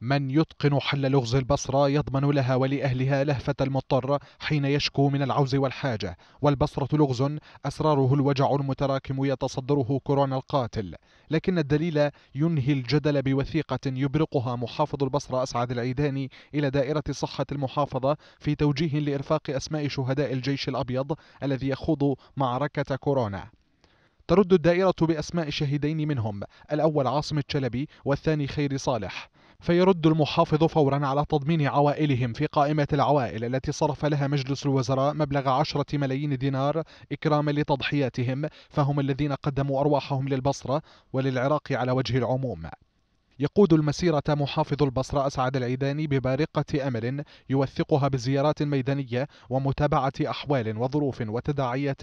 من يتقن حل لغز البصرة يضمن لها ولأهلها لهفة المضطر حين يشكو من العوز والحاجة والبصرة لغز أسراره الوجع المتراكم يتصدره كورونا القاتل لكن الدليل ينهي الجدل بوثيقة يبرقها محافظ البصرة أسعد العيداني إلى دائرة صحة المحافظة في توجيه لإرفاق أسماء شهداء الجيش الأبيض الذي يخوض معركة كورونا ترد الدائرة بأسماء شهيدين منهم الأول عاصم الشلبي والثاني خير صالح فيرد المحافظ فورا على تضمين عوائلهم في قائمة العوائل التي صرف لها مجلس الوزراء مبلغ عشرة ملايين دينار إكراما لتضحياتهم فهم الذين قدموا أرواحهم للبصرة وللعراق على وجه العموم يقود المسيرة محافظ البصرة أسعد العيداني ببارقة أمل يوثقها بزيارات ميدانية ومتابعة أحوال وظروف وتداعيات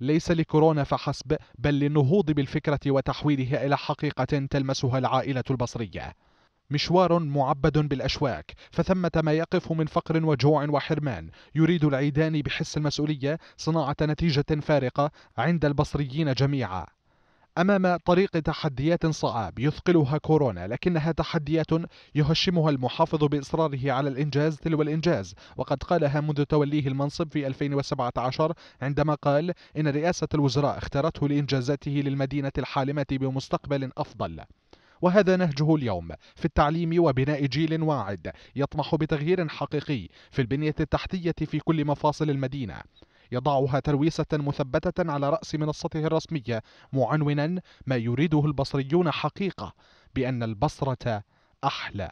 ليس لكورونا فحسب بل للنهوض بالفكرة وتحويلها إلى حقيقة تلمسها العائلة البصرية مشوار معبد بالأشواك فثمة ما يقف من فقر وجوع وحرمان يريد العيدان بحس المسؤولية صناعة نتيجة فارقة عند البصريين جميعا أمام طريق تحديات صعاب يثقلها كورونا لكنها تحديات يهشمها المحافظ بإصراره على الإنجاز تلو الإنجاز وقد قالها منذ توليه المنصب في 2017 عندما قال إن رئاسة الوزراء اختارته لإنجازاته للمدينة الحالمة بمستقبل أفضل وهذا نهجه اليوم في التعليم وبناء جيل واعد يطمح بتغيير حقيقي في البنية التحتية في كل مفاصل المدينة يضعها ترويسة مثبتة على رأس منصته الرسمية معنونا ما يريده البصريون حقيقة بأن البصرة أحلى